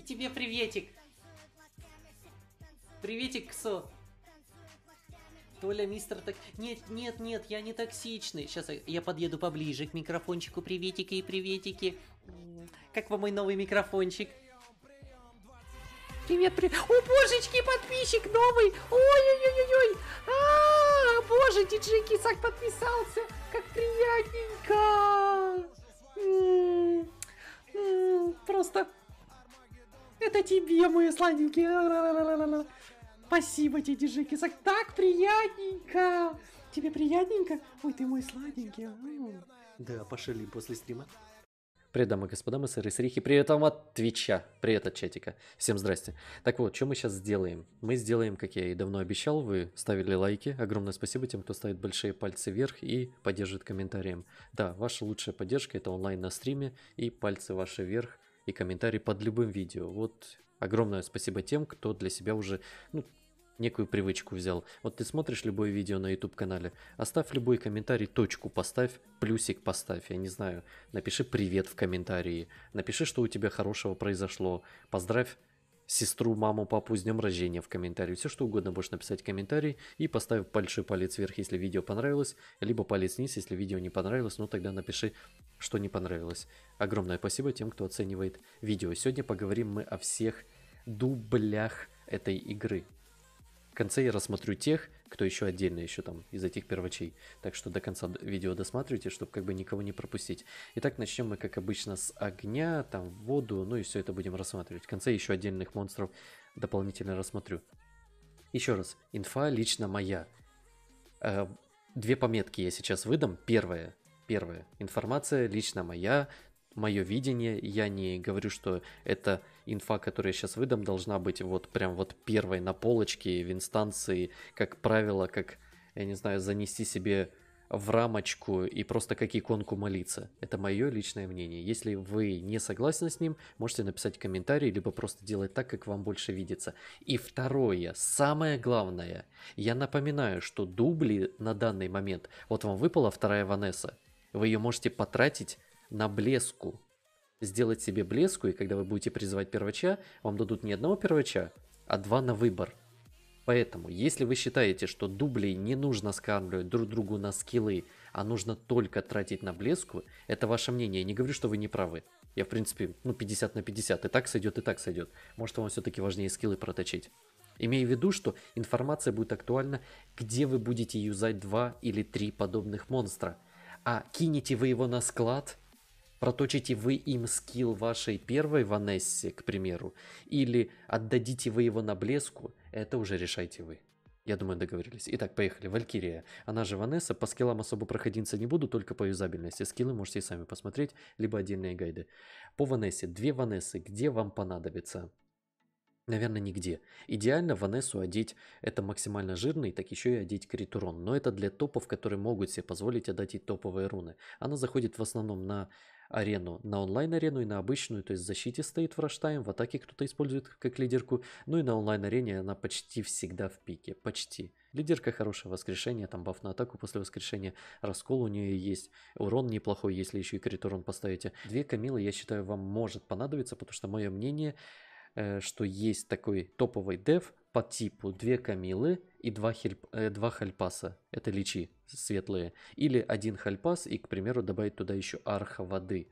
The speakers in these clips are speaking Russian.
И тебе приветик. Приветик, Ксо. Толя, мистер, так... Нет, нет, нет, я не токсичный. Сейчас я подъеду поближе к микрофончику. Приветики и приветики. Как вам мой новый микрофончик? Привет, привет. О, божечки, подписчик новый. Ой-ой-ой-ой. А, боже, диджей Кисак подписался. Как приятненько. Просто это тебе, мои сладенькие. Спасибо тебе, дежики. Так приятненько. Тебе приятненько? Ой, ты мой сладенький. Да, пошли после стрима. Привет, дамы и господа, мы с сыры срихи. Привет вам от Твича. Привет от чатика. Всем здрасте. Так вот, что мы сейчас сделаем? Мы сделаем, как я и давно обещал, вы ставили лайки. Огромное спасибо тем, кто ставит большие пальцы вверх и поддерживает комментарием. Да, ваша лучшая поддержка это онлайн на стриме и пальцы ваши вверх – и комментарии под любым видео. Вот огромное спасибо тем, кто для себя уже ну, некую привычку взял. Вот ты смотришь любое видео на YouTube канале, оставь любой комментарий, точку поставь, плюсик поставь, я не знаю, напиши привет в комментарии, напиши, что у тебя хорошего произошло, поздравь сестру, маму, папу с днем рождения в комментарии. Все что угодно можешь написать в комментарии и поставив большой палец вверх, если видео понравилось, либо палец вниз, если видео не понравилось, ну тогда напиши, что не понравилось. Огромное спасибо тем, кто оценивает видео. Сегодня поговорим мы о всех дублях этой игры. В конце я рассмотрю тех, кто еще отдельно еще там из этих первачей. Так что до конца видео досматривайте, чтобы как бы никого не пропустить. Итак, начнем мы, как обычно, с огня, там воду, ну и все это будем рассматривать. В конце еще отдельных монстров дополнительно рассмотрю. Еще раз, инфа лично моя. Э, две пометки я сейчас выдам. Первая, первая. информация лично моя, мое видение. Я не говорю, что эта инфа, которую я сейчас выдам, должна быть вот прям вот первой на полочке в инстанции, как правило, как, я не знаю, занести себе в рамочку и просто как иконку молиться. Это мое личное мнение. Если вы не согласны с ним, можете написать комментарий, либо просто делать так, как вам больше видится. И второе, самое главное, я напоминаю, что дубли на данный момент, вот вам выпала вторая Ванесса, вы ее можете потратить на блеску. Сделать себе блеску, и когда вы будете призывать первача, вам дадут не одного первача, а два на выбор. Поэтому, если вы считаете, что дублей не нужно скармливать друг другу на скиллы, а нужно только тратить на блеску, это ваше мнение. Я не говорю, что вы не правы. Я, в принципе, ну 50 на 50. И так сойдет, и так сойдет. Может, вам все-таки важнее скиллы проточить. Имея в виду, что информация будет актуальна, где вы будете юзать два или три подобных монстра. А кинете вы его на склад, проточите вы им скилл вашей первой Ванессе, к примеру, или отдадите вы его на блеску, это уже решайте вы. Я думаю, договорились. Итак, поехали. Валькирия. Она же Ванесса. По скиллам особо проходиться не буду, только по юзабельности. Скиллы можете сами посмотреть, либо отдельные гайды. По Ванессе. Две Ванессы. Где вам понадобится? Наверное, нигде. Идеально Ванессу одеть это максимально жирный, так еще и одеть крит Но это для топов, которые могут себе позволить отдать и топовые руны. Она заходит в основном на арену, на онлайн-арену и на обычную, то есть в защите стоит враштайм, в атаке кто-то использует как лидерку, ну и на онлайн-арене она почти всегда в пике, почти. Лидерка хорошая воскрешение, там баф на атаку после воскрешения, раскол у нее есть, урон неплохой, если еще и крит урон поставите. Две Камилы, я считаю, вам может понадобиться, потому что мое мнение, Э, что есть такой топовый дев по типу две Камилы и два, хельп, э, два хальпаса. Это личи светлые. Или один хальпас и, к примеру, добавить туда еще арха воды.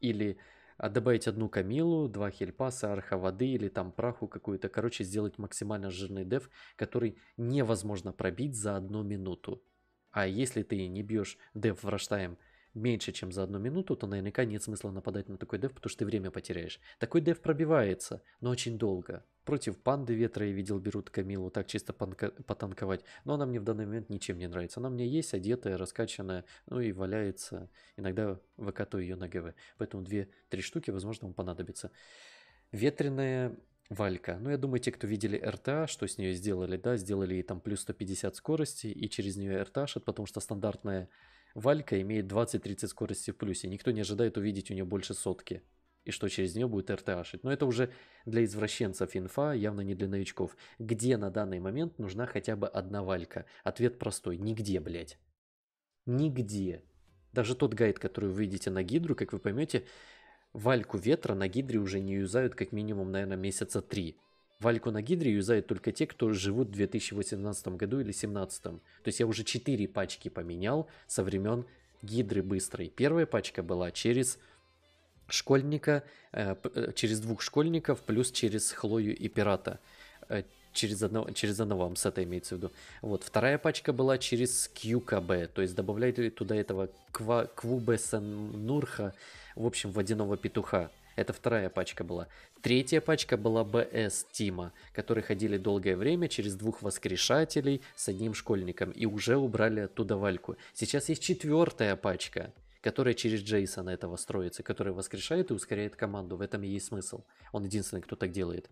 Или а, добавить одну камилу, два хельпаса, арха воды или там праху какую-то. Короче, сделать максимально жирный деф, который невозможно пробить за одну минуту. А если ты не бьешь деф враштаем меньше, чем за одну минуту, то наверняка нет смысла нападать на такой деф, потому что ты время потеряешь. Такой деф пробивается, но очень долго. Против панды ветра я видел, берут Камилу так чисто панка- потанковать. Но она мне в данный момент ничем не нравится. Она мне есть, одетая, раскачанная, ну и валяется. Иногда выкатываю ее на ГВ. Поэтому 2-3 штуки, возможно, вам понадобится. Ветреная Валька. Ну, я думаю, те, кто видели РТА, что с нее сделали, да, сделали ей там плюс 150 скорости и через нее РТАшат, потому что стандартная Валька имеет 20-30 скорости в плюсе, никто не ожидает увидеть у нее больше сотки. И что через нее будет РТАшить. Но это уже для извращенцев инфа, явно не для новичков. Где на данный момент нужна хотя бы одна валька? Ответ простой. Нигде, блядь. Нигде. Даже тот гайд, который вы видите на гидру, как вы поймете, вальку ветра на гидре уже не юзают как минимум, наверное, месяца три. Вальку на гидре юзают только те, кто живут в 2018 году или 2017. То есть я уже 4 пачки поменял со времен гидры быстрой. Первая пачка была через школьника, э, э, через двух школьников, плюс через Хлою и Пирата. Э, через одного, через одного амсета имеется в виду. Вот, вторая пачка была через QKB, то есть добавляли туда этого Ква, Квубесен Нурха, в общем, водяного петуха. Это вторая пачка была. Третья пачка была БС Тима, которые ходили долгое время через двух воскрешателей с одним школьником и уже убрали оттуда Вальку. Сейчас есть четвертая пачка, которая через Джейсона этого строится, которая воскрешает и ускоряет команду. В этом и есть смысл. Он единственный, кто так делает.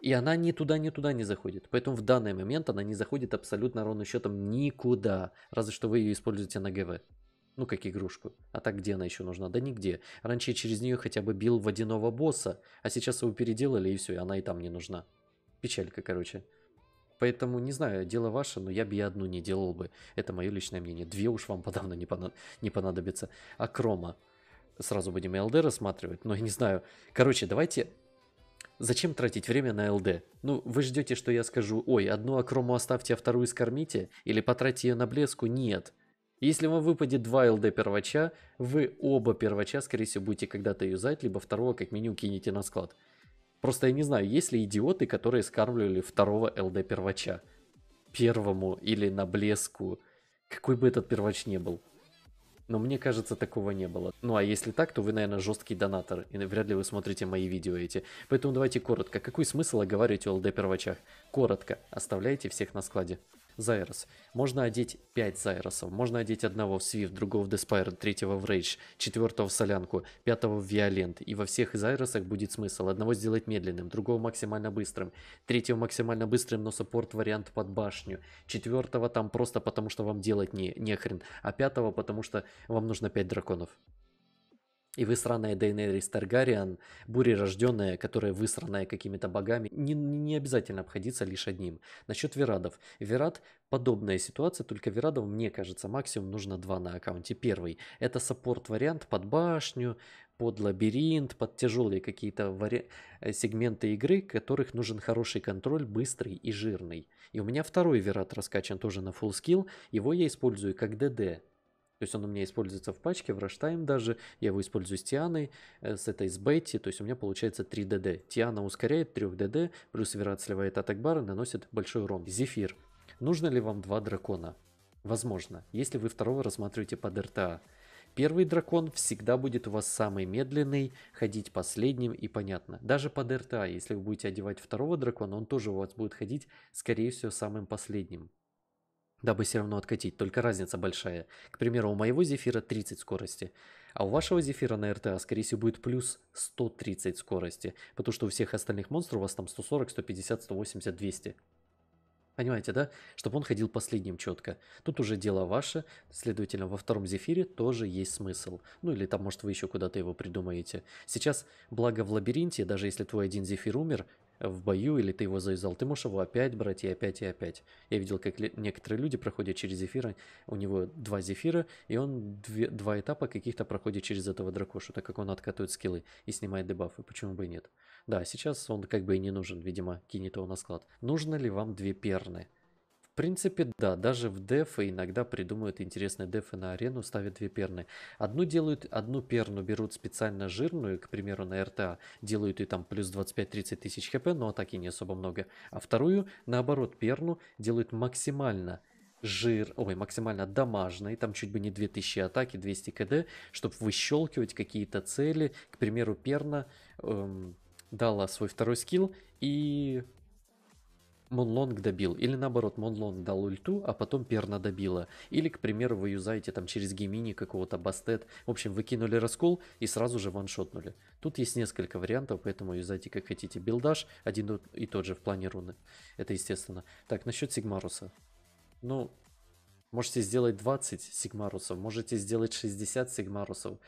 И она ни туда, ни туда не заходит. Поэтому в данный момент она не заходит абсолютно ровным счетом никуда. Разве что вы ее используете на ГВ. Ну, как игрушку. А так где она еще нужна? Да нигде. Раньше через нее хотя бы бил водяного босса, а сейчас его переделали и все, и она и там не нужна. Печалька, короче. Поэтому, не знаю, дело ваше, но я бы и одну не делал бы. Это мое личное мнение. Две уж вам подавно не, понад... не понадобится. А Крома. Сразу будем ЛД рассматривать, но я не знаю. Короче, давайте... Зачем тратить время на ЛД? Ну, вы ждете, что я скажу, ой, одну акрому оставьте, а вторую скормите? Или потратьте ее на блеску? Нет. Если вам выпадет 2 ЛД первача, вы оба первача, скорее всего, будете когда-то юзать, либо второго как минимум кинете на склад. Просто я не знаю, есть ли идиоты, которые скармливали второго ЛД первача. Первому или на блеску. Какой бы этот первач не был. Но мне кажется, такого не было. Ну а если так, то вы, наверное, жесткий донатор. И вряд ли вы смотрите мои видео эти. Поэтому давайте коротко. Какой смысл оговаривать о ЛД первачах? Коротко. Оставляйте всех на складе. Зайрос. Можно одеть 5 Зайросов, можно одеть одного в Свифт, другого в Деспайр, третьего в Рейдж, четвертого в Солянку, пятого в Виолент. И во всех Зайросах будет смысл. Одного сделать медленным, другого максимально быстрым, третьего максимально быстрым, но саппорт вариант под башню, четвертого там просто потому, что вам делать не, не хрен, а пятого потому, что вам нужно 5 драконов. И высранная Дейнерис Таргариан, рожденная, которая высранная какими-то богами, не, не обязательно обходиться лишь одним. Насчет Верадов. Верад – подобная ситуация, только Верадов, мне кажется, максимум нужно два на аккаунте. Первый – это саппорт-вариант под башню, под лабиринт, под тяжелые какие-то вари... Э, сегменты игры, которых нужен хороший контроль, быстрый и жирный. И у меня второй верад раскачан тоже на full skill, его я использую как ДД, то есть он у меня используется в пачке, в Раштайм даже. Я его использую с Тианой, э, с этой с Бетти. То есть у меня получается 3 ДД. Тиана ускоряет 3 ДД, плюс вера отсливает атак бара, наносит большой урон. Зефир. Нужно ли вам два дракона? Возможно, если вы второго рассматриваете под РТА. Первый дракон всегда будет у вас самый медленный, ходить последним и понятно. Даже под РТА, если вы будете одевать второго дракона, он тоже у вас будет ходить, скорее всего, самым последним дабы все равно откатить, только разница большая. К примеру, у моего зефира 30 скорости, а у вашего зефира на РТА, скорее всего, будет плюс 130 скорости, потому что у всех остальных монстров у вас там 140, 150, 180, 200. Понимаете, да? Чтобы он ходил последним четко. Тут уже дело ваше, следовательно, во втором зефире тоже есть смысл. Ну или там, может, вы еще куда-то его придумаете. Сейчас, благо в лабиринте, даже если твой один зефир умер, в бою, или ты его завязал, ты можешь его опять брать и опять и опять. Я видел, как некоторые люди проходят через зефира, у него два зефира, и он две, два этапа каких-то проходит через этого дракошу, так как он откатывает скиллы и снимает дебафы, почему бы и нет. Да, сейчас он как бы и не нужен, видимо, кинет его на склад. Нужно ли вам две перны? В принципе, да, даже в дефы иногда придумывают интересные дефы на арену, ставят две перны. Одну делают, одну перну берут специально жирную, к примеру, на РТА, делают и там плюс 25-30 тысяч хп, но атаки не особо много. А вторую, наоборот, перну делают максимально жир, ой, максимально дамажный, там чуть бы не 2000 атаки, 200 кд, чтобы выщелкивать какие-то цели. К примеру, перна эм, дала свой второй скилл и Монлонг добил, или наоборот, Монлонг дал ульту, а потом Перна добила. Или, к примеру, вы юзаете там через Гемини какого-то Бастет. В общем, выкинули раскол и сразу же ваншотнули. Тут есть несколько вариантов, поэтому юзайте как хотите. Билдаж один и тот же в плане руны. Это естественно. Так, насчет Сигмаруса. Ну, можете сделать 20 Сигмарусов, можете сделать 60 Сигмарусов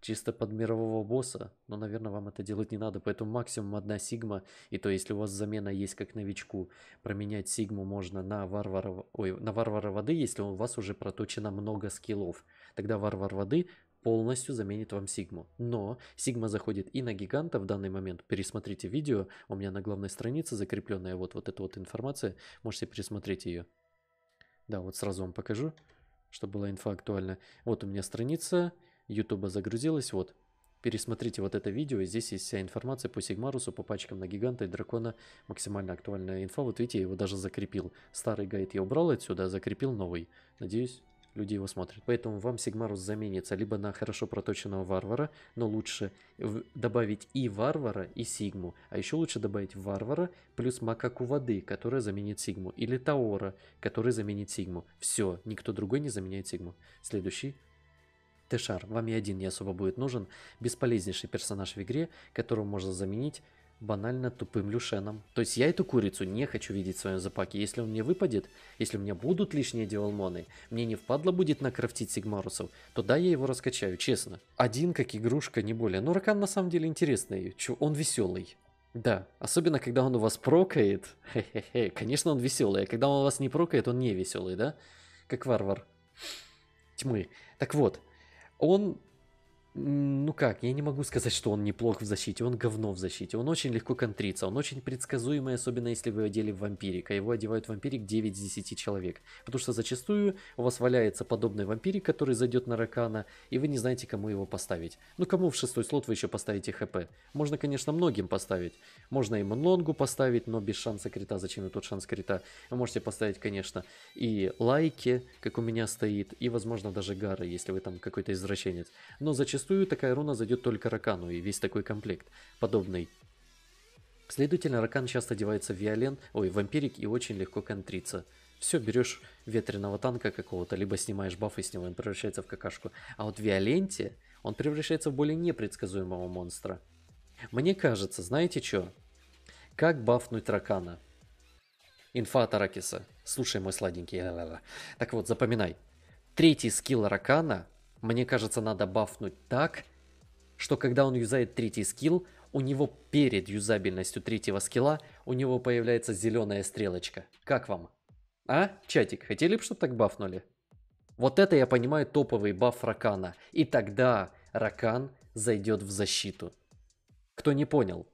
чисто под мирового босса, но, наверное, вам это делать не надо, поэтому максимум одна сигма, и то, если у вас замена есть как новичку, променять сигму можно на варвара, ой, на варвара воды, если у вас уже проточено много скиллов, тогда варвар воды полностью заменит вам сигму. Но сигма заходит и на гиганта в данный момент. Пересмотрите видео, у меня на главной странице закрепленная вот, вот эта вот информация, можете пересмотреть ее. Да, вот сразу вам покажу, чтобы была инфа актуальна. Вот у меня страница, YouTube загрузилось, вот. Пересмотрите вот это видео, здесь есть вся информация по Сигмарусу, по пачкам на Гиганта и Дракона, максимально актуальная инфа, вот видите, я его даже закрепил. Старый гайд я убрал отсюда, а закрепил новый. Надеюсь, люди его смотрят. Поэтому вам Сигмарус заменится либо на хорошо проточенного варвара, но лучше добавить и варвара, и Сигму. А еще лучше добавить варвара плюс макаку воды, которая заменит Сигму. Или Таора, который заменит Сигму. Все, никто другой не заменяет Сигму. Следующий Тэшар, вам и один не особо будет нужен, бесполезнейший персонаж в игре, которого можно заменить банально тупым люшеном. То есть я эту курицу не хочу видеть в своем запаке. Если он мне выпадет, если у меня будут лишние диалмоны, мне не впадло будет накрафтить сигмарусов, то да, я его раскачаю, честно. Один как игрушка, не более. Но Ракан на самом деле интересный, он веселый. Да, особенно когда он у вас прокает. Хе-хе-хе, конечно он веселый, а когда он у вас не прокает, он не веселый, да? Как варвар. Тьмы. Так вот, он ну как, я не могу сказать, что он неплох в защите, он говно в защите, он очень легко контрится, он очень предсказуемый, особенно если вы одели в вампирика, его одевают в вампирик 9 из 10 человек, потому что зачастую у вас валяется подобный вампирик, который зайдет на ракана, и вы не знаете, кому его поставить. Ну кому в шестой слот вы еще поставите хп? Можно, конечно, многим поставить, можно и Монлонгу поставить, но без шанса крита, зачем и тот шанс крита? Вы можете поставить, конечно, и лайки, как у меня стоит, и, возможно, даже гары, если вы там какой-то извращенец, но зачастую Зачастую такая руна зайдет только Ракану и весь такой комплект, подобный. Следовательно, Ракан часто одевается в Виолен, ой, в Ампирик и очень легко контрится. Все, берешь ветреного танка какого-то, либо снимаешь баф и с него, он превращается в какашку. А вот в Виоленте он превращается в более непредсказуемого монстра. Мне кажется, знаете что? Как бафнуть Ракана? Инфа от Аракиса. Слушай, мой сладенький. Так вот, запоминай. Третий скилл Ракана мне кажется, надо бафнуть так, что когда он юзает третий скилл, у него перед юзабельностью третьего скилла у него появляется зеленая стрелочка. Как вам? А, чатик, хотели бы, чтобы так бафнули? Вот это я понимаю топовый баф Ракана. И тогда Ракан зайдет в защиту. Кто не понял,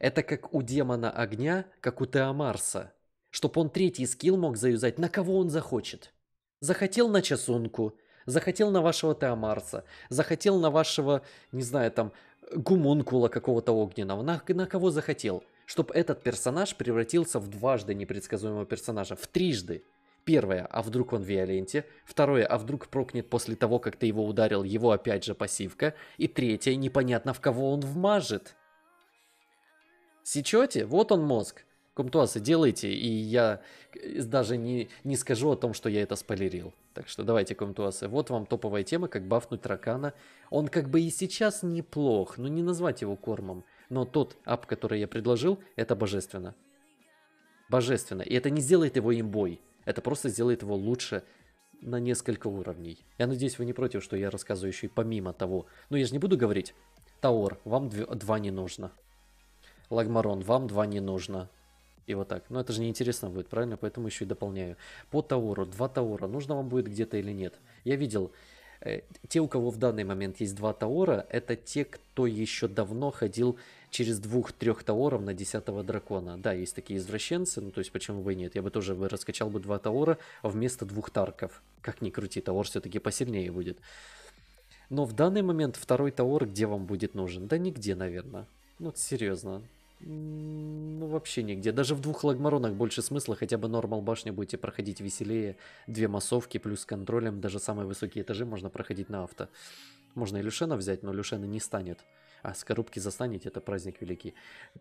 это как у демона огня, как у Теомарса. Чтоб он третий скилл мог заюзать, на кого он захочет. Захотел на часунку, захотел на вашего Теомарса, захотел на вашего, не знаю, там, гумункула какого-то огненного, на, на кого захотел, чтобы этот персонаж превратился в дважды непредсказуемого персонажа, в трижды. Первое, а вдруг он в Виоленте. Второе, а вдруг прокнет после того, как ты его ударил, его опять же пассивка. И третье, непонятно в кого он вмажет. Сечете? Вот он мозг. Комтуасы, делайте, и я э, даже не, не скажу о том, что я это спойлерил. Так что давайте комтуасы. Вот вам топовая тема, как бафнуть таракана. Он как бы и сейчас неплох, но не назвать его кормом. Но тот ап, который я предложил, это божественно. Божественно. И это не сделает его имбой. Это просто сделает его лучше на несколько уровней. Я надеюсь, вы не против, что я рассказываю еще и помимо того. Но ну, я же не буду говорить. Таор, вам дв два не нужно. Лагмарон, вам два не нужно. И вот так. Но это же неинтересно будет, правильно? Поэтому еще и дополняю. По Тауру, два Таура, нужно вам будет где-то или нет? Я видел, э, те, у кого в данный момент есть два Таора, это те, кто еще давно ходил через двух-трех Таоров на десятого дракона. Да, есть такие извращенцы, ну то есть почему бы и нет. Я бы тоже раскачал бы два Таора вместо двух Тарков. Как ни крути, Таор все-таки посильнее будет. Но в данный момент второй Таор где вам будет нужен? Да нигде, наверное. Ну, серьезно. Ну, вообще нигде. Даже в двух лагмаронах больше смысла. Хотя бы нормал башню будете проходить веселее. Две массовки плюс контролем. Даже самые высокие этажи можно проходить на авто. Можно и Люшена взять, но Люшена не станет. А с коробки застанете, это праздник великий.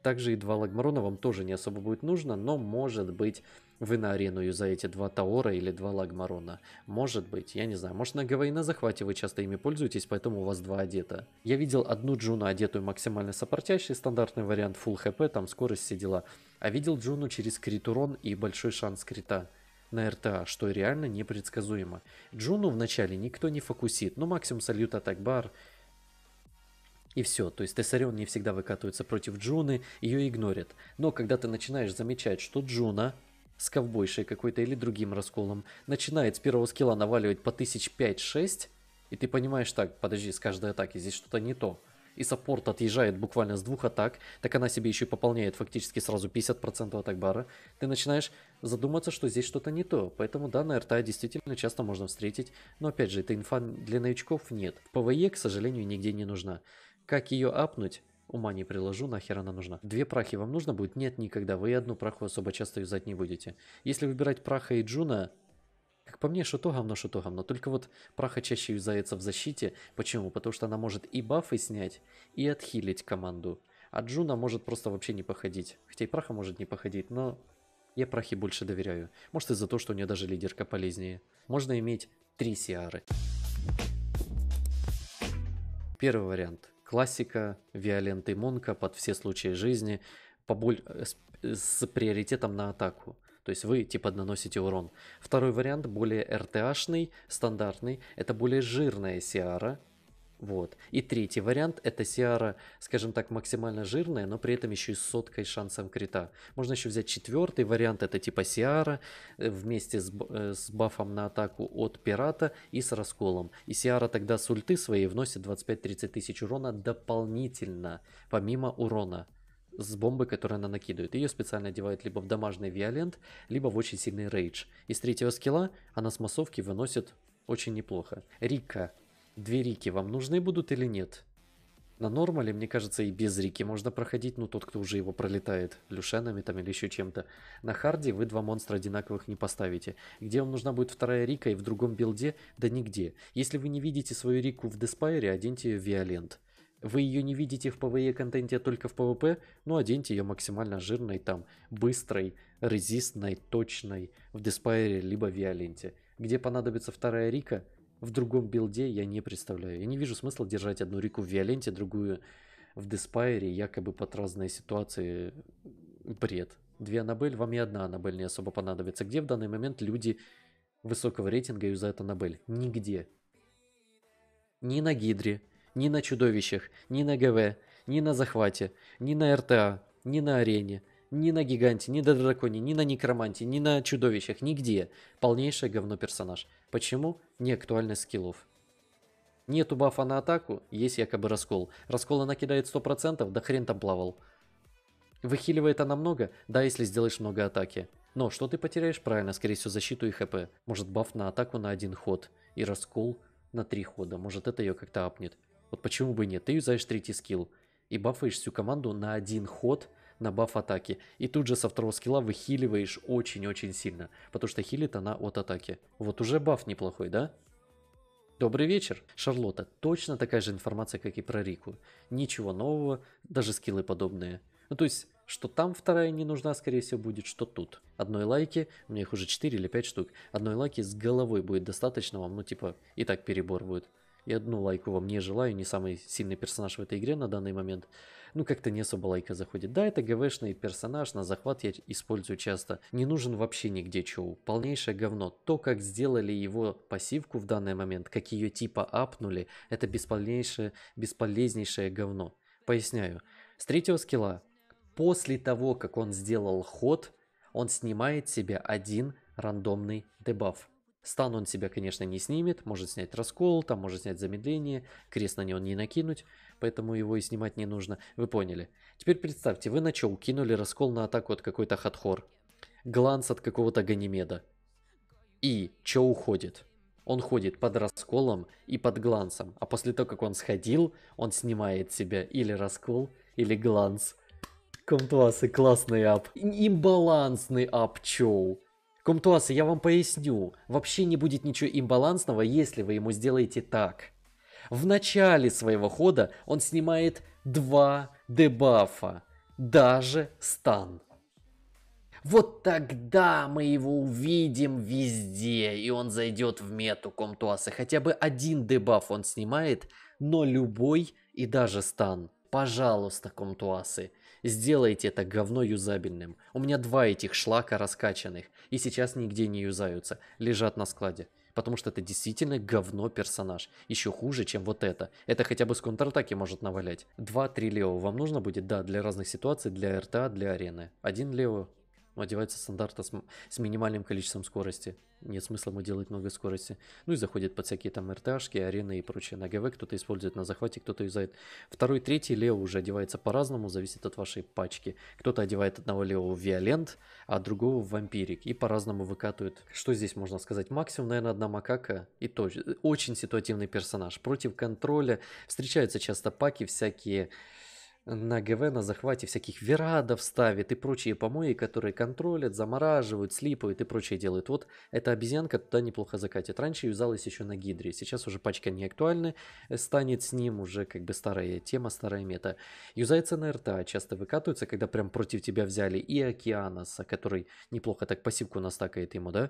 Также и два лагмарона вам тоже не особо будет нужно, но может быть вы на арену юзаете два Таора или два Лагмарона. Может быть, я не знаю. Может на Гавайна захвате вы часто ими пользуетесь, поэтому у вас два одета. Я видел одну Джуну одетую максимально сопортящий, стандартный вариант full хп, там скорость все дела. А видел Джуну через крит урон и большой шанс крита на РТА, что реально непредсказуемо. Джуну вначале никто не фокусит, но ну, максимум сольют атак бар, и все, то есть Тессарион не всегда выкатывается против Джуны, ее игнорят. Но когда ты начинаешь замечать, что Джуна с ковбойшей какой-то или другим расколом, начинает с первого скилла наваливать по 1005-6, и ты понимаешь, так, подожди, с каждой атаки здесь что-то не то. И саппорт отъезжает буквально с двух атак, так она себе еще пополняет фактически сразу 50% атак бара. Ты начинаешь задуматься, что здесь что-то не то. Поэтому данная РТА действительно часто можно встретить, но опять же, эта инфа для новичков нет. В ПВЕ, к сожалению, нигде не нужна. Как ее апнуть? Ума не приложу, нахер она нужна. Две прахи вам нужно будет? Нет, никогда. Вы и одну праху особо часто юзать не будете. Если выбирать праха и джуна, как по мне, что то говно, что то говно. Только вот праха чаще юзается в защите. Почему? Потому что она может и бафы снять, и отхилить команду. А Джуна может просто вообще не походить. Хотя и праха может не походить, но я прахи больше доверяю. Может из-за того, что у нее даже лидерка полезнее. Можно иметь три сиары. Первый вариант классика Виоленты Монка под все случаи жизни поболь... Э, с... Э, с приоритетом на атаку. То есть вы типа наносите урон. Второй вариант более rta стандартный. Это более жирная Сиара, вот. И третий вариант – это Сиара, скажем так, максимально жирная, но при этом еще и с соткой шансом крита. Можно еще взять четвертый вариант – это типа Сиара э, вместе с, э, с бафом на атаку от пирата и с расколом. И Сиара тогда с ульты своей вносит 25-30 тысяч урона дополнительно, помимо урона с бомбы, которую она накидывает. Ее специально одевают либо в домашний виолент, либо в очень сильный рейдж. Из третьего скилла она с массовки выносит очень неплохо. Рика Две рики вам нужны будут или нет? На нормале, мне кажется, и без рики можно проходить, ну тот, кто уже его пролетает, люшенами там или еще чем-то. На харде вы два монстра одинаковых не поставите. Где вам нужна будет вторая рика и в другом билде? Да нигде. Если вы не видите свою рику в Деспайре, оденьте ее в Виолент. Вы ее не видите в пве контенте, а только в пвп? Ну оденьте ее максимально жирной, там, быстрой, резистной, точной в Деспайре, либо в Виоленте. Где понадобится вторая рика – в другом билде я не представляю. Я не вижу смысла держать одну реку в Виоленте, другую в Деспайре, якобы под разные ситуации. Бред. Две Анабель, вам и одна Анабель не особо понадобится. Где в данный момент люди высокого рейтинга юзают Анабель? Нигде. Ни на Гидре, ни на Чудовищах, ни на ГВ, ни на Захвате, ни на РТА, ни на Арене – ни на гиганте, ни на драконе, ни на некроманте, ни на чудовищах, нигде. Полнейшее говно персонаж. Почему? Не актуальность скиллов. Нету бафа на атаку, есть якобы раскол. Раскол она кидает 100%, да хрен там плавал. Выхиливает она много? Да, если сделаешь много атаки. Но что ты потеряешь? Правильно, скорее всего, защиту и хп. Может, баф на атаку на один ход и раскол на три хода. Может, это ее как-то апнет. Вот почему бы нет? Ты юзаешь третий скилл и бафаешь всю команду на один ход на баф атаки. И тут же со второго скилла выхиливаешь очень-очень сильно, потому что хилит она от атаки. Вот уже баф неплохой, да? Добрый вечер, Шарлотта. Точно такая же информация, как и про Рику. Ничего нового, даже скиллы подобные. Ну то есть, что там вторая не нужна, скорее всего, будет, что тут. Одной лайки, у меня их уже 4 или 5 штук, одной лайки с головой будет достаточно вам, ну типа, и так перебор будет и одну лайку вам не желаю, не самый сильный персонаж в этой игре на данный момент. Ну, как-то не особо лайка заходит. Да, это ГВшный персонаж, на захват я использую часто. Не нужен вообще нигде чоу. Полнейшее говно. То, как сделали его пассивку в данный момент, как ее типа апнули, это бесполнейшее, бесполезнейшее говно. Поясняю. С третьего скилла, после того, как он сделал ход, он снимает себе один рандомный дебаф. Стан он себя, конечно, не снимет, может снять раскол, там может снять замедление, крест на него не накинуть, поэтому его и снимать не нужно. Вы поняли. Теперь представьте, вы на чел кинули раскол на атаку от какой-то хатхор. Гланс от какого-то Ганимеда. И чё уходит? Он ходит под расколом и под глансом, а после того, как он сходил, он снимает себя или раскол, или гланс. Комтуасы классный ап. Имбалансный ап чоу. Комтуасы, я вам поясню, вообще не будет ничего имбалансного, если вы ему сделаете так. В начале своего хода он снимает два дебафа, даже стан. Вот тогда мы его увидим везде, и он зайдет в мету Комтуаса. Хотя бы один дебаф он снимает, но любой и даже стан. Пожалуйста, Комтуасы. Сделайте это говно юзабельным. У меня два этих шлака раскачанных. И сейчас нигде не юзаются. Лежат на складе. Потому что это действительно говно персонаж. Еще хуже, чем вот это. Это хотя бы с контратаки может навалять. Два-три лево. вам нужно будет? Да, для разных ситуаций, для РТА, для арены. Один лево одевается стандарта с, с минимальным количеством скорости. Нет смысла ему делать много скорости. Ну и заходит под всякие там РТшки, арены и прочее. На ГВ кто-то использует на захвате, кто-то юзает. Второй, третий Лео уже одевается по-разному, зависит от вашей пачки. Кто-то одевает одного Лео в Виолент, а другого в Вампирик. И по-разному выкатывают. Что здесь можно сказать? Максимум, наверное, одна макака и то. Очень ситуативный персонаж. Против контроля встречаются часто паки всякие на ГВ на захвате всяких верадов ставит и прочие помои, которые контролят, замораживают, слипают и прочее делают. Вот эта обезьянка туда неплохо закатит. Раньше юзалась еще на гидре, сейчас уже пачка не актуальна, э, станет с ним уже как бы старая тема, старая мета. Юзается на РТА, часто выкатывается, когда прям против тебя взяли и Океанаса, который неплохо так пассивку настакает ему, да?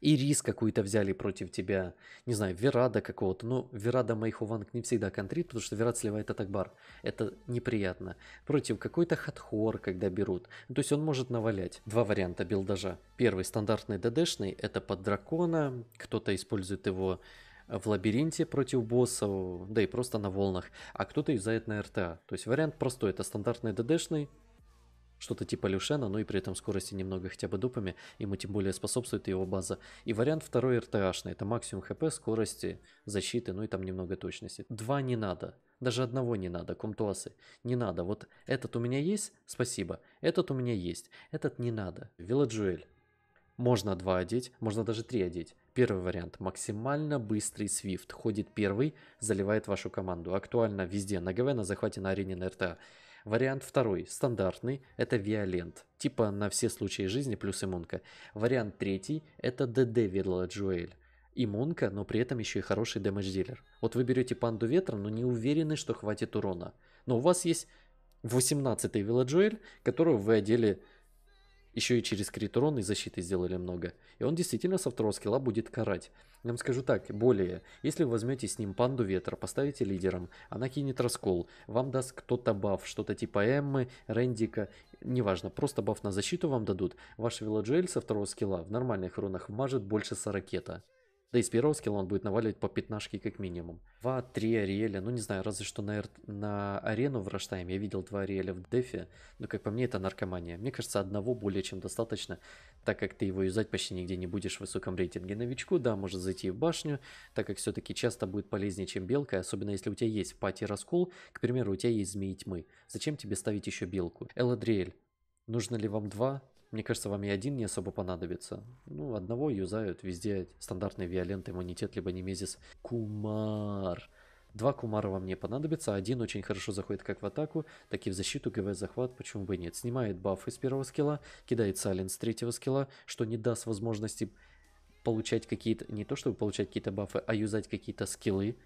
И рис какую-то взяли против тебя. Не знаю, Верада какого-то. но ну, Верада моих уванг не всегда контрит, потому что Верад сливает Атакбар. Это неприятно. Против какой-то хатхор, когда берут. Ну, то есть он может навалять. Два варианта билдажа. Первый стандартный ДДшный, это под дракона. Кто-то использует его в лабиринте против боссов, да и просто на волнах, а кто-то юзает на РТА. То есть вариант простой, это стандартный ДДшный, что-то типа Люшена, но и при этом скорости немного хотя бы допами, ему тем более способствует его база. И вариант второй РТАшный, это максимум хп, скорости, защиты, ну и там немного точности. Два не надо. Даже одного не надо, комтуасы. Не надо. Вот этот у меня есть, спасибо. Этот у меня есть. Этот не надо. Вилладжуэль. Можно два одеть, можно даже три одеть. Первый вариант. Максимально быстрый свифт. Ходит первый, заливает вашу команду. Актуально везде. На ГВ, на захвате, на арене, на РТА. Вариант второй, стандартный, это Виолент, типа на все случаи жизни плюс иммунка. Вариант третий, это ДД Ведла Джоэль. Иммунка, но при этом еще и хороший дэмэдж-дилер. Вот вы берете панду ветра, но не уверены, что хватит урона. Но у вас есть 18-й Вилладжуэль, которого вы одели еще и через крит урон и защиты сделали много. И он действительно со второго скилла будет карать. Я вам скажу так, более, если вы возьмете с ним панду ветра, поставите лидером, она кинет раскол, вам даст кто-то баф, что-то типа Эммы, Рендика, неважно, просто баф на защиту вам дадут, ваш Вилладжуэль со второго скилла в нормальных рунах мажет больше 40. -то. Да и с первого скилла он будет наваливать по пятнашке как минимум. Два-три Ариэля, ну не знаю, разве что на, на арену в Раштайм я видел два Ариэля в дефе, но как по мне это наркомания. Мне кажется, одного более чем достаточно, так как ты его юзать почти нигде не будешь в высоком рейтинге. Новичку, да, может зайти в башню, так как все-таки часто будет полезнее, чем белка, особенно если у тебя есть в пати раскол, к примеру, у тебя есть змеи тьмы. Зачем тебе ставить еще белку? Эладриэль, нужно ли вам два? Мне кажется, вам и один не особо понадобится. Ну, одного юзают везде стандартный Виолент, иммунитет, либо Немезис. Кумар. Два кумара вам не понадобится, один очень хорошо заходит как в атаку, так и в защиту, ГВ-захват, почему бы и нет. Снимает бафы с первого скилла, кидает салент с третьего скилла, что не даст возможности получать какие-то, не то чтобы получать какие-то бафы, а юзать какие-то скиллы,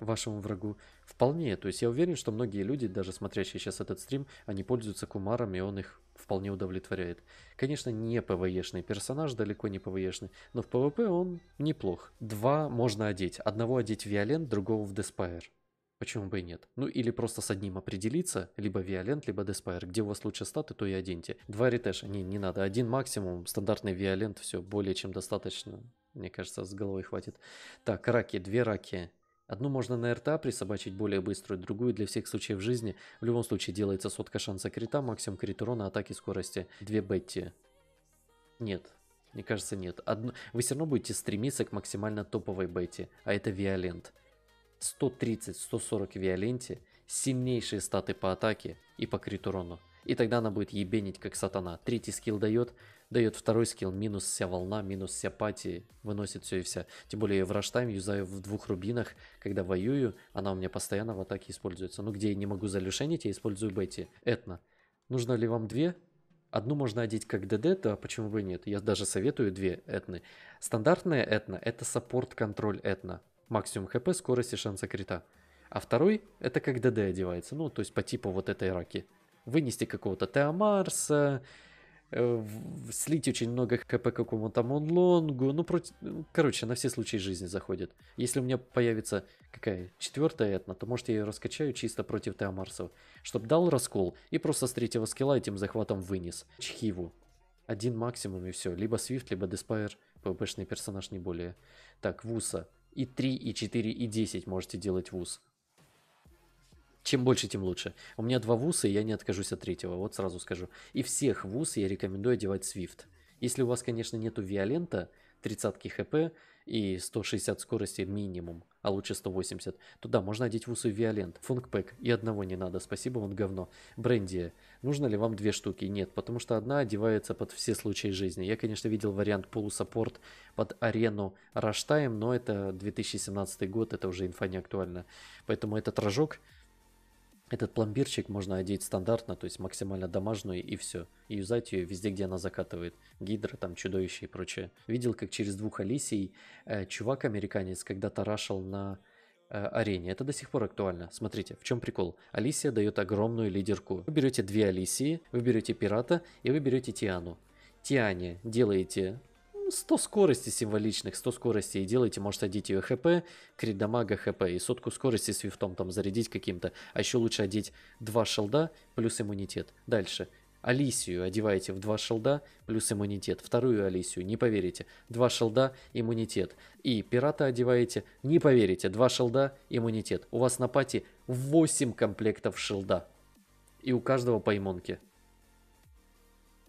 вашему врагу. Вполне. То есть я уверен, что многие люди, даже смотрящие сейчас этот стрим, они пользуются кумаром, и он их вполне удовлетворяет. Конечно, не ПВЕшный персонаж, далеко не ПВЕшный, но в ПВП он неплох. Два можно одеть. Одного одеть в Виолент, другого в Деспайр. Почему бы и нет? Ну или просто с одним определиться, либо Виолент, либо Деспайр. Где у вас лучше статы, то и оденьте. Два ретеша, не, не надо. Один максимум, стандартный Виолент, все, более чем достаточно. Мне кажется, с головой хватит. Так, раки, две раки. Одну можно на РТА присобачить более быструю, другую для всех случаев жизни. В любом случае делается сотка шанса крита, максимум крит урона, атаки скорости. Две бетти. Нет, мне кажется нет. Одну. Вы все равно будете стремиться к максимально топовой бетте, а это Виолент. 130-140 Виоленте, сильнейшие статы по атаке и по крит урону. И тогда она будет ебенить как сатана. Третий скилл дает, дает второй скилл, минус вся волна, минус вся пати, выносит все и вся. Тем более я в раштайм юзаю в двух рубинах, когда воюю, она у меня постоянно в атаке используется. Ну где я не могу залишенить, я использую Бетти, Этна. Нужно ли вам две? Одну можно одеть как ДД, то почему бы нет. Я даже советую две этны. Стандартная этна – это саппорт-контроль этна. Максимум хп, скорость и шанса крита. А второй – это как ДД одевается, ну то есть по типу вот этой раки. Вынести какого-то Теомарса, Э, слить очень много хп какому-то Монлонгу. Ну, против... Ну, короче, на все случаи жизни заходит. Если у меня появится какая четвертая этна, то может я ее раскачаю чисто против Теомарсов, чтобы дал раскол и просто с третьего скилла этим захватом вынес. Чхиву. Один максимум и все. Либо Свифт, либо Деспайр. ПВПшный персонаж не более. Так, Вуса. И 3, и 4, и 10 можете делать Вуз чем больше, тем лучше. У меня два вуса, и я не откажусь от третьего, вот сразу скажу. И всех вуз я рекомендую одевать Swift. Если у вас, конечно, нету Виолента, 30 хп и 160 скорости минимум, а лучше 180, то да, можно одеть в усы Виолент, Функпэк и одного не надо, спасибо, он говно. Бренди, нужно ли вам две штуки? Нет, потому что одна одевается под все случаи жизни. Я, конечно, видел вариант полусаппорт под арену Раштайм, но это 2017 год, это уже инфа не актуально. Поэтому этот рожок этот пломбирчик можно одеть стандартно, то есть максимально домашнюю и все. И юзать ее везде, где она закатывает. Гидра, там, чудовище и прочее. Видел, как через двух Алисий э, чувак-американец когда-то рашил на э, арене. Это до сих пор актуально. Смотрите, в чем прикол. Алисия дает огромную лидерку. Вы берете две Алисии, вы берете пирата и вы берете Тиану. Тиане делаете 100 скорости символичных, 100 скорости и делайте, может одеть ее хп, крит дамага хп и сотку скорости с вифтом там зарядить каким-то. А еще лучше одеть 2 шелда плюс иммунитет. Дальше. Алисию одеваете в 2 шелда плюс иммунитет. Вторую Алисию, не поверите, 2 шелда, иммунитет. И пирата одеваете, не поверите, 2 шелда, иммунитет. У вас на пати 8 комплектов шелда. И у каждого по иммунке.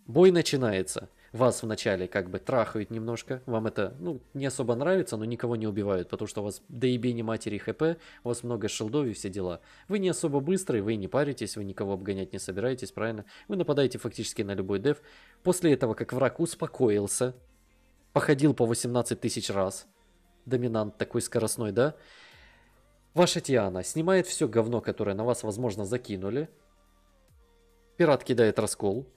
Бой начинается вас вначале как бы трахают немножко, вам это, ну, не особо нравится, но никого не убивают, потому что у вас не матери хп, у вас много шилдов и все дела. Вы не особо быстрый, вы не паритесь, вы никого обгонять не собираетесь, правильно? Вы нападаете фактически на любой деф. После этого, как враг успокоился, походил по 18 тысяч раз, доминант такой скоростной, да? Ваша Тиана снимает все говно, которое на вас, возможно, закинули. Пират кидает раскол,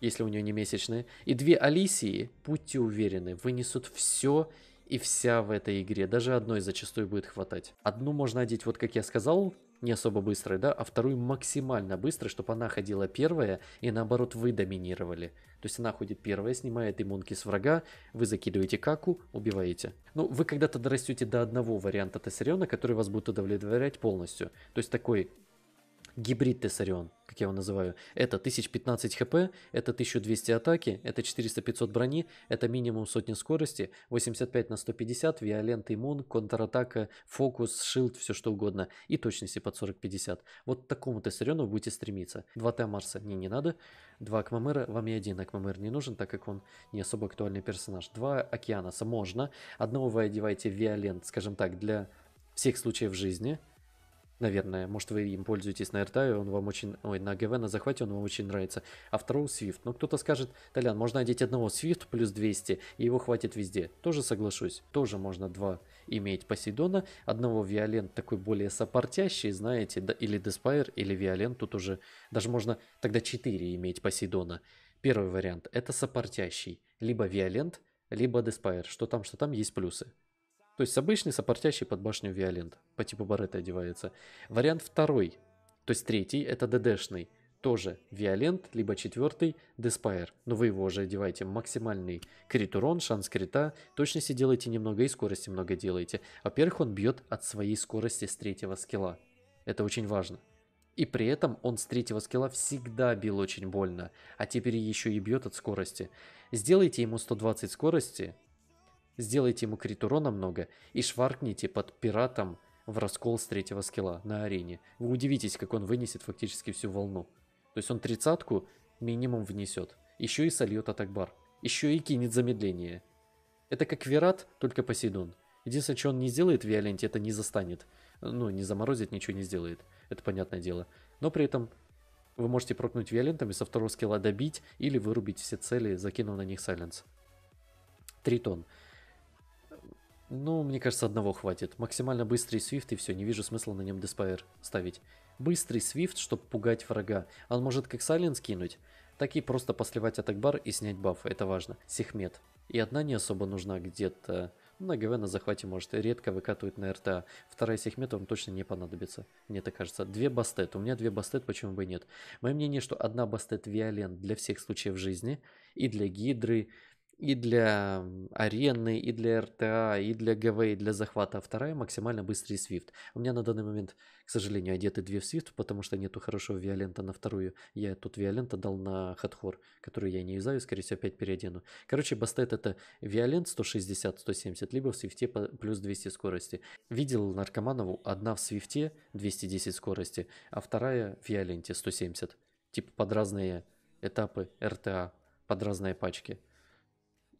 если у нее не месячные, и две Алисии, будьте уверены, вынесут все и вся в этой игре. Даже одной зачастую будет хватать. Одну можно одеть, вот как я сказал, не особо быстрой, да, а вторую максимально быстро, чтобы она ходила первая, и наоборот вы доминировали. То есть она ходит первая, снимает иммунки с врага, вы закидываете каку, убиваете. Ну, вы когда-то дорастете до одного варианта тессерена, который вас будет удовлетворять полностью. То есть такой гибрид Тессарион, как я его называю, это 1015 хп, это 1200 атаки, это 400-500 брони, это минимум сотни скорости, 85 на 150, Виолент, Иммун, контратака, фокус, шилд, все что угодно, и точности под 40-50. Вот к такому Тессариону вы будете стремиться. 2 Т Марса не, не надо, 2 Акмамера, вам и один Акмамер не нужен, так как он не особо актуальный персонаж. 2 Океанаса можно, одного вы одеваете Виолент, скажем так, для всех случаев жизни – наверное. Может, вы им пользуетесь на AirTag, он вам очень... Ой, на ГВ, на захвате он вам очень нравится. А второго Swift. Но кто-то скажет, Толян, можно одеть одного Swift плюс 200, и его хватит везде. Тоже соглашусь. Тоже можно два иметь Посейдона. Одного Виолент такой более сопортящий, знаете, да, или Деспайр, или Виолент. Тут уже даже можно тогда 4 иметь Посейдона. Первый вариант – это сопортящий. Либо Виолент, либо Деспайр. Что там, что там, есть плюсы. То есть обычный сопортящий под башню Виолент, по типу Барретта одевается. Вариант второй, то есть третий, это ДДшный, тоже Виолент, либо четвертый Деспайр. Но вы его уже одеваете максимальный крит урон, шанс крита, точности делаете немного и скорости много делаете. Во-первых, он бьет от своей скорости с третьего скилла. Это очень важно. И при этом он с третьего скилла всегда бил очень больно, а теперь еще и бьет от скорости. Сделайте ему 120 скорости, Сделайте ему крит урона много и шваркните под пиратом в раскол с третьего скилла на арене. Вы удивитесь, как он вынесет фактически всю волну. То есть он тридцатку минимум внесет. Еще и сольет атакбар. Еще и кинет замедление. Это как Верат, только Посейдон. Единственное, что он не сделает в Виоленте, это не застанет. Ну, не заморозит, ничего не сделает. Это понятное дело. Но при этом вы можете прокнуть Виолентом и со второго скилла добить или вырубить все цели, закинув на них сайленс. Тритон. Ну, мне кажется, одного хватит. Максимально быстрый свифт и все, не вижу смысла на нем Деспайр ставить. Быстрый свифт, чтобы пугать врага. Он может как сайленс кинуть, так и просто посливать атак бар и снять баф, это важно. Сехмет. И одна не особо нужна где-то. Ну, на ГВ на захвате может, редко выкатывают на РТА. Вторая Сехмет вам точно не понадобится, мне так кажется. Две бастет, у меня две бастет, почему бы и нет. Мое мнение, что одна бастет Виолент для всех случаев жизни, и для Гидры, и для арены, и для РТА, и для ГВ, и для захвата. А вторая максимально быстрый свифт. У меня на данный момент, к сожалению, одеты две в Swift, потому что нету хорошего Виолента на вторую. Я тут Виолента дал на Хатхор, который я не юзаю, скорее всего, опять переодену. Короче, бастет это Виолент 160-170, либо в Свифте плюс 200 скорости. Видел Наркоманову одна в Свифте 210 скорости, а вторая в Виоленте 170. Типа под разные этапы РТА, под разные пачки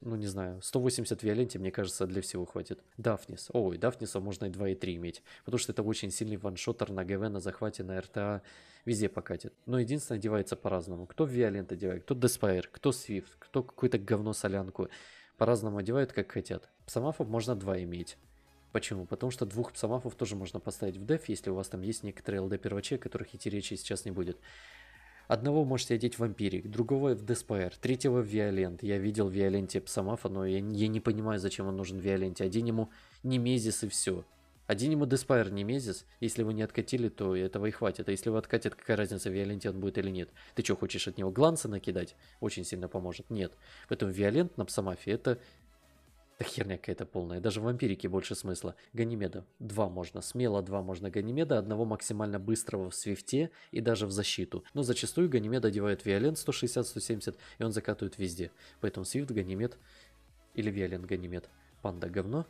ну не знаю, 180 Виоленте, мне кажется, для всего хватит. Дафнис. Ой, Дафниса можно и 2, и 3 иметь, потому что это очень сильный ваншотер на ГВ, на захвате, на РТА, везде покатит. Но единственное, одевается по-разному. Кто Виолент одевает, кто Деспайр, кто Свифт, кто какое-то говно солянку. По-разному одевают, как хотят. Псамафов можно 2 иметь. Почему? Потому что двух псамафов тоже можно поставить в деф, если у вас там есть некоторые лд первачи, о которых идти речи сейчас не будет. Одного можете одеть в Вампирик, другого в Деспайр, третьего в Виолент. Я видел в Виоленте Псамафа, но я, я не понимаю, зачем он нужен в Виоленте. Один ему Немезис и все. Один ему Деспайр Немезис, если вы не откатили, то этого и хватит. А если вы откатят, какая разница, в Виоленте он будет или нет. Ты что, хочешь от него гланца накидать? Очень сильно поможет? Нет. Поэтому Виолент на Псамафе это да херня какая-то полная. Даже в вампирике больше смысла. Ганимеда. Два можно. Смело два можно Ганимеда. Одного максимально быстрого в свифте и даже в защиту. Но зачастую Ганимед одевает Виолент 160-170 и он закатывает везде. Поэтому свифт, Ганимед или Виолент, Ганимед. Панда говно.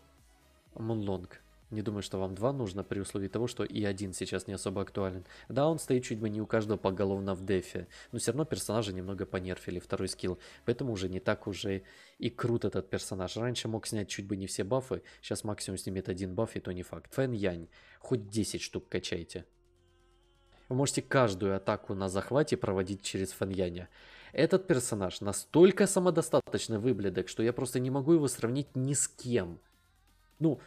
Мунлонг не думаю, что вам два нужно при условии того, что и один сейчас не особо актуален. Да, он стоит чуть бы не у каждого поголовно в дефе, но все равно персонажа немного понерфили, второй скилл, поэтому уже не так уже и крут этот персонаж. Раньше мог снять чуть бы не все бафы, сейчас максимум снимет один баф и то не факт. Фэн Янь, хоть 10 штук качайте. Вы можете каждую атаку на захвате проводить через Фаньяня. Этот персонаж настолько самодостаточный выблядок, что я просто не могу его сравнить ни с кем. Ну,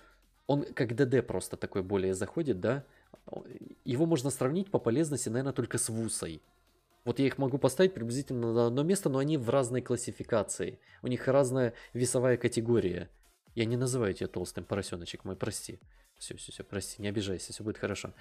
он как ДД просто такой более заходит, да. Его можно сравнить по полезности, наверное, только с Вусой. Вот я их могу поставить приблизительно на одно место, но они в разной классификации. У них разная весовая категория. Я не называю тебя толстым, поросеночек мой, прости. Все, все, все, прости, не обижайся, все будет хорошо.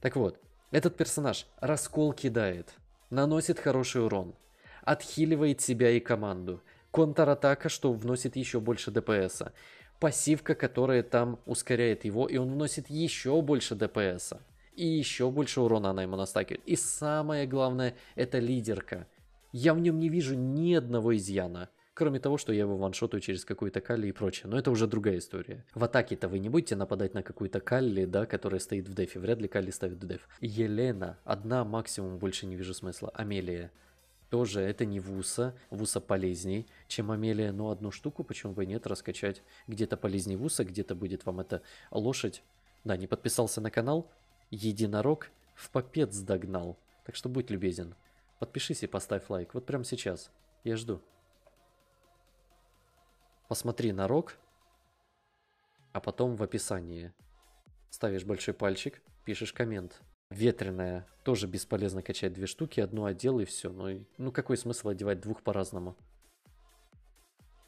Так вот, этот персонаж раскол кидает, наносит хороший урон, отхиливает себя и команду, контратака, что вносит еще больше ДПСа пассивка, которая там ускоряет его, и он наносит еще больше ДПСа И еще больше урона она ему настакивает. И самое главное, это лидерка. Я в нем не вижу ни одного изъяна. Кроме того, что я его ваншотаю через какую-то калли и прочее. Но это уже другая история. В атаке-то вы не будете нападать на какую-то калли, да, которая стоит в дефе. Вряд ли калли ставит в деф. Елена. Одна максимум больше не вижу смысла. Амелия тоже это не вуса, вуса полезней, чем Амелия, но одну штуку почему бы нет раскачать. Где-то полезней вуса, где-то будет вам это лошадь. Да, не подписался на канал, единорог в попец догнал. Так что будь любезен, подпишись и поставь лайк, вот прямо сейчас, я жду. Посмотри на рог, а потом в описании. Ставишь большой пальчик, пишешь коммент. Ветреная. Тоже бесполезно качать две штуки. Одну одел и все. Ну, ну какой смысл одевать двух по-разному?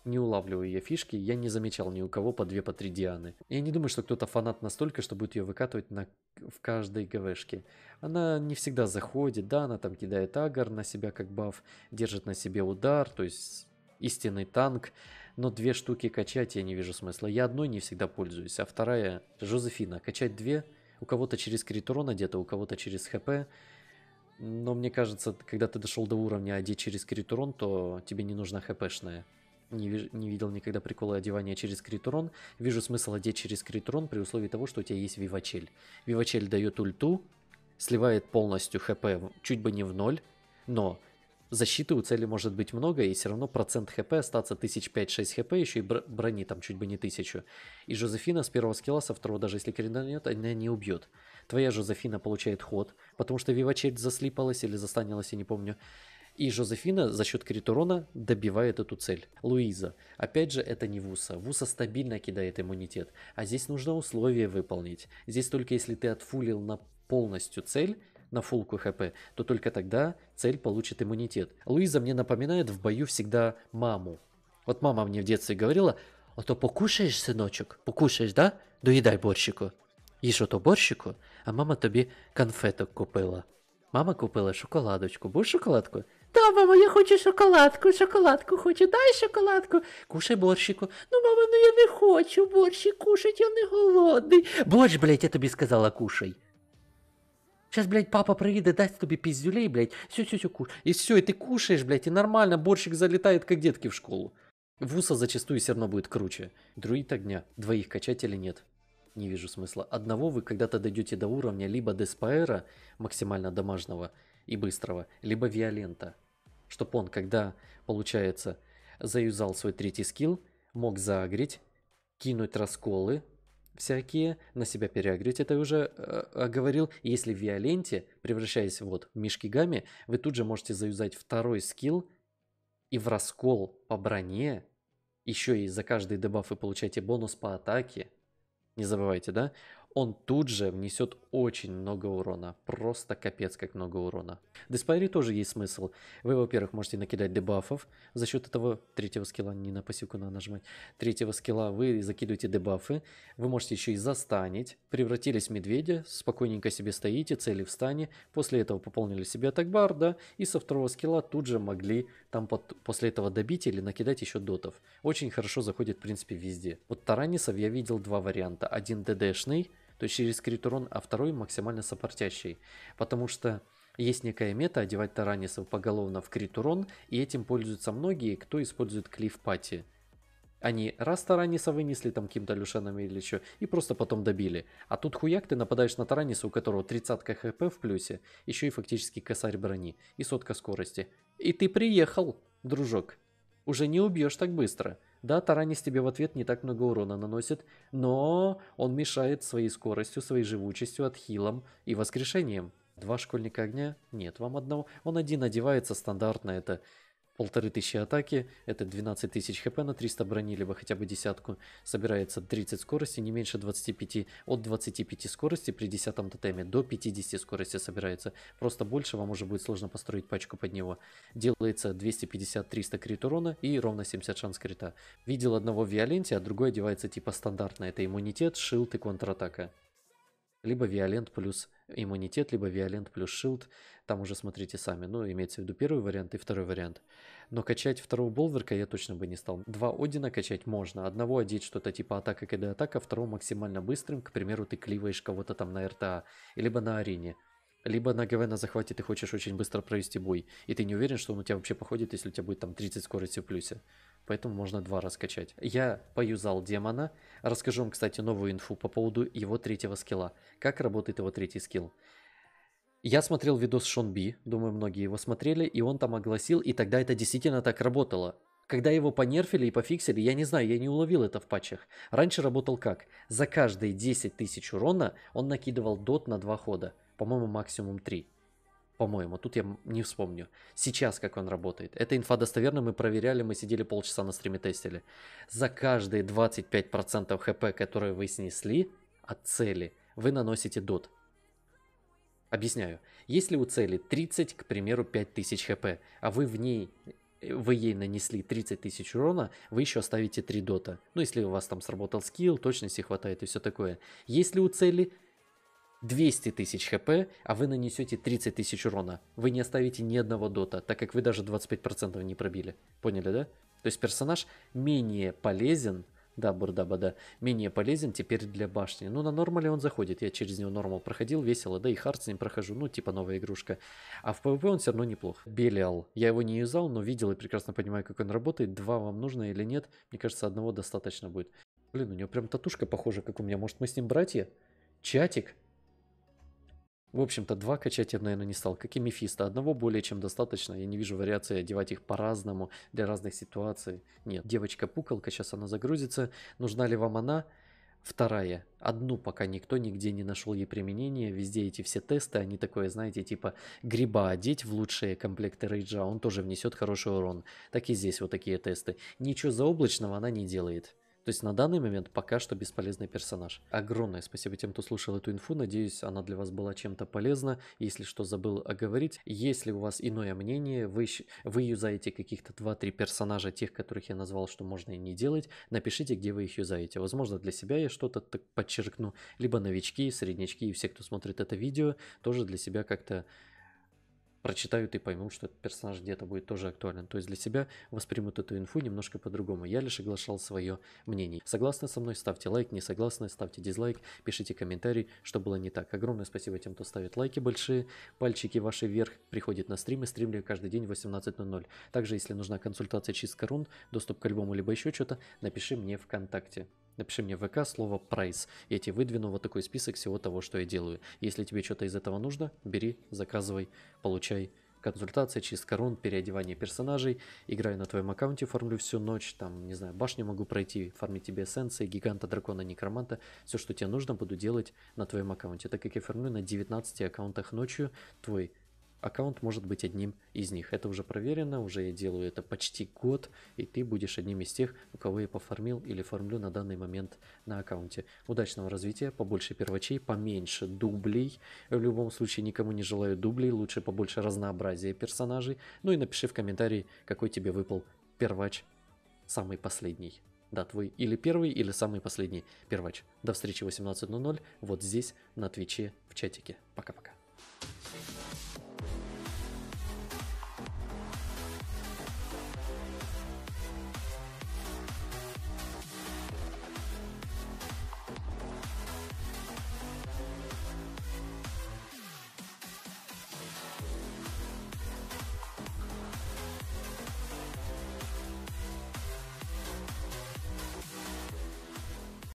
Не улавливаю я фишки, я не замечал ни у кого по две по три Дианы. Я не думаю, что кто-то фанат настолько, что будет ее выкатывать на... в каждой ГВшке. Она не всегда заходит, да, она там кидает агар на себя как баф, держит на себе удар, то есть истинный танк, но две штуки качать я не вижу смысла. Я одной не всегда пользуюсь, а вторая, Жозефина, качать две – у кого-то через крит урона у кого-то через хп. Но мне кажется, когда ты дошел до уровня одеть через крит то тебе не нужна хпшная. Не, ви- не видел никогда прикола одевания через крит Вижу смысл одеть через крит при условии того, что у тебя есть вивачель. Вивачель дает ульту, сливает полностью хп чуть бы не в ноль, но защиты у цели может быть много, и все равно процент хп остаться 1005-6 хп, еще и брони там чуть бы не тысячу. И Жозефина с первого скилла, со второго, даже если креданет, она не убьет. Твоя Жозефина получает ход, потому что вивачерь заслипалась или застанилась, я не помню. И Жозефина за счет крит урона добивает эту цель. Луиза. Опять же, это не Вуса. Вуса стабильно кидает иммунитет. А здесь нужно условие выполнить. Здесь только если ты отфулил на полностью цель, на фулку хп, то только тогда цель получит иммунитет. Луиза мне напоминает в бою всегда маму. Вот мама мне в детстве говорила, а то покушаешь, сыночек, покушаешь, да? Доїдай борщику. Ешь ото борщику, а мама тебе конфеток купила. Мама купила шоколадочку. Будешь шоколадку? Да мама, я хочу шоколадку, шоколадку хочу, дай шоколадку. Кушай борщику. Ну, мама, ну я не хочу борщик кушать, я не голодний. Борщ, блядь, я тобі сказала, кушай. Сейчас, блядь, папа приедет, даст тебе пиздюлей, блядь. Все, все, все, кушай. И все, и ты кушаешь, блядь, и нормально, борщик залетает, как детки в школу. Вуса зачастую все равно будет круче. Друид огня. Двоих качать или нет? Не вижу смысла. Одного вы когда-то дойдете до уровня либо Деспаэра, максимально домашнего и быстрого, либо Виолента. Чтоб он, когда, получается, заюзал свой третий скилл, мог заагрить, кинуть расколы, всякие, на себя переогреть, это я уже э, говорил. Если в Виоленте, превращаясь вот в Мишкигами, вы тут же можете заюзать второй скилл и в раскол по броне, еще и за каждый дебаф вы получаете бонус по атаке. Не забывайте, да? он тут же внесет очень много урона. Просто капец как много урона. Деспайри тоже есть смысл. Вы, во-первых, можете накидать дебафов за счет этого третьего скилла, не на пассивку надо нажимать. Третьего скилла вы закидываете дебафы. Вы можете еще и застанить. Превратились в медведя, спокойненько себе стоите, цели в стане. После этого пополнили себе атак бар, да, и со второго скилла тут же могли там под, после этого добить или накидать еще дотов. Очень хорошо заходит, в принципе, везде. Вот Таранисов я видел два варианта. Один ДДшный, то есть через критурон, а второй максимально сопортящий. Потому что есть некая мета одевать таранисов поголовно в критурон, и этим пользуются многие, кто использует клиф пати. Они раз Тараниса вынесли там каким-то люшенами или еще и просто потом добили. А тут хуяк ты нападаешь на Тараниса, у которого 30 хп в плюсе, еще и фактически косарь брони и сотка скорости. И ты приехал, дружок. Уже не убьешь так быстро. Да, Таранис тебе в ответ не так много урона наносит, но он мешает своей скоростью, своей живучестью, отхилом и воскрешением. Два школьника огня? Нет, вам одного. Он один одевается, стандартно это. Полторы тысячи атаки, это 12 тысяч хп на 300 брони, либо хотя бы десятку. Собирается 30 скорости, не меньше 25. От 25 скорости при 10 тотеме до 50 скорости собирается. Просто больше вам уже будет сложно построить пачку под него. Делается 250-300 крит урона и ровно 70 шанс крита. Видел одного в Виоленте, а другой одевается типа стандартно. Это иммунитет, шилд и контратака. Либо Виолент плюс иммунитет, либо Виолент плюс Шилд. Там уже смотрите сами. Ну, имеется в виду первый вариант и второй вариант. Но качать второго Болверка я точно бы не стал. Два Одина качать можно. Одного одеть что-то типа атака КД атака, второго максимально быстрым. К примеру, ты кливаешь кого-то там на РТА, либо на арене. Либо на ГВ на захвате ты хочешь очень быстро провести бой, и ты не уверен, что он у тебя вообще походит, если у тебя будет там 30 скорости в плюсе поэтому можно два раскачать. Я поюзал демона. Расскажу вам, кстати, новую инфу по поводу его третьего скилла. Как работает его третий скилл. Я смотрел видос Шон Би, думаю, многие его смотрели, и он там огласил, и тогда это действительно так работало. Когда его понерфили и пофиксили, я не знаю, я не уловил это в патчах. Раньше работал как? За каждые 10 тысяч урона он накидывал дот на два хода. По-моему, максимум 3 по-моему, тут я не вспомню. Сейчас как он работает. Это инфа достоверна, мы проверяли, мы сидели полчаса на стриме тестили. За каждые 25% хп, которые вы снесли от цели, вы наносите дот. Объясняю. Если у цели 30, к примеру, 5000 хп, а вы в ней вы ей нанесли 30 тысяч урона, вы еще оставите 3 дота. Ну, если у вас там сработал скилл, точности хватает и все такое. Если у цели 200 тысяч хп, а вы нанесете 30 тысяч урона. Вы не оставите ни одного дота, так как вы даже 25% не пробили. Поняли, да? То есть персонаж менее полезен, да, бурда-бада, менее полезен теперь для башни. Ну, на нормале он заходит, я через него нормал проходил, весело, да и хард с ним прохожу, ну, типа новая игрушка. А в PvP он все равно неплох. Белиал, я его не юзал, но видел и прекрасно понимаю, как он работает. Два вам нужно или нет, мне кажется, одного достаточно будет. Блин, у него прям татушка похожа, как у меня, может мы с ним братья? Чатик? В общем-то, два качать я, наверное, не стал, как и Мефисто. Одного более чем достаточно, я не вижу вариации одевать их по-разному, для разных ситуаций. Нет, девочка-пукалка, сейчас она загрузится. Нужна ли вам она? Вторая. Одну пока никто нигде не нашел ей применения. Везде эти все тесты, они такое, знаете, типа гриба одеть в лучшие комплекты рейджа, а он тоже внесет хороший урон. Так и здесь вот такие тесты. Ничего заоблачного она не делает. То есть на данный момент пока что бесполезный персонаж. Огромное спасибо тем, кто слушал эту инфу. Надеюсь, она для вас была чем-то полезна. Если что забыл оговорить, если у вас иное мнение, вы, вы юзаете каких-то 2-3 персонажа, тех, которых я назвал, что можно и не делать, напишите, где вы их юзаете. Возможно, для себя я что-то так подчеркну. Либо новички, среднячки и все, кто смотрит это видео, тоже для себя как-то прочитают и поймут, что этот персонаж где-то будет тоже актуален. То есть для себя воспримут эту инфу немножко по-другому. Я лишь оглашал свое мнение. Согласны со мной, ставьте лайк, не согласны, ставьте дизлайк, пишите комментарий, что было не так. Огромное спасибо тем, кто ставит лайки большие, пальчики ваши вверх, приходит на стримы, стримлю каждый день в 18.00. Также, если нужна консультация чистка рун, доступ к альбому либо еще что-то, напиши мне ВКонтакте. Напиши мне в ВК слово «прайс». Я тебе выдвину вот такой список всего того, что я делаю. Если тебе что-то из этого нужно, бери, заказывай, получай. Консультации, чистка рун, переодевание персонажей. Играю на твоем аккаунте, фармлю всю ночь. Там, не знаю, башню могу пройти, фармить тебе эссенции, гиганта, дракона, некроманта. Все, что тебе нужно, буду делать на твоем аккаунте. Так как я фармлю на 19 аккаунтах ночью, твой аккаунт может быть одним из них. Это уже проверено, уже я делаю это почти год, и ты будешь одним из тех, у кого я пофармил или формлю на данный момент на аккаунте. Удачного развития, побольше первачей, поменьше дублей. В любом случае никому не желаю дублей, лучше побольше разнообразия персонажей. Ну и напиши в комментарии, какой тебе выпал первач самый последний. Да, твой или первый, или самый последний первач. До встречи в 18.00 вот здесь, на Твиче, в чатике. Пока-пока.